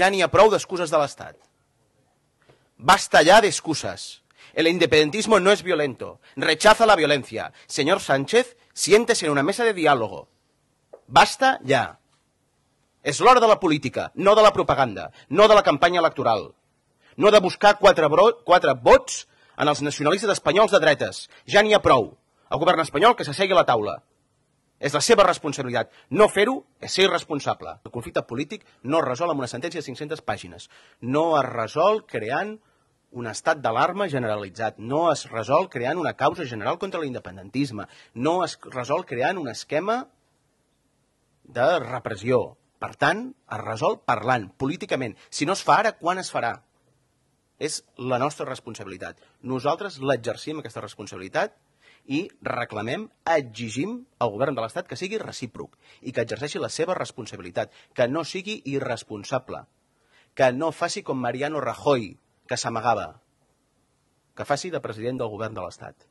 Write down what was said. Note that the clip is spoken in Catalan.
Ja n'hi ha prou d'excuses de l'Estat. Basta ya de excusas. El independentismo no es violento. Rechaza la violencia. Señor Sánchez, siéntese en una mesa de diálogo. Basta ya. És l'hora de la política, no de la propaganda, no de la campanya electoral. No de buscar quatre, bro, quatre vots en els nacionalistes espanyols de dretes. Ja n'hi ha prou. El govern espanyol que s'assegui a la taula. És la seva responsabilitat. No fer-ho és ser irresponsable. El conflicte polític no es resol amb una sentència de 500 pàgines. No es resol creant un estat d'alarma generalitzat. No es resol creant una causa general contra l'independentisme. No es resol creant un esquema de repressió. Per tant, es resol parlant, políticament. Si no es fa ara, quan es farà? És la nostra responsabilitat. Nosaltres l'exercim, aquesta responsabilitat, i reclamem, exigim al govern de l'Estat que sigui recíproc i que exerceixi la seva responsabilitat, que no sigui irresponsable, que no faci com Mariano Rajoy, que s'amagava, que faci de president del govern de l'Estat.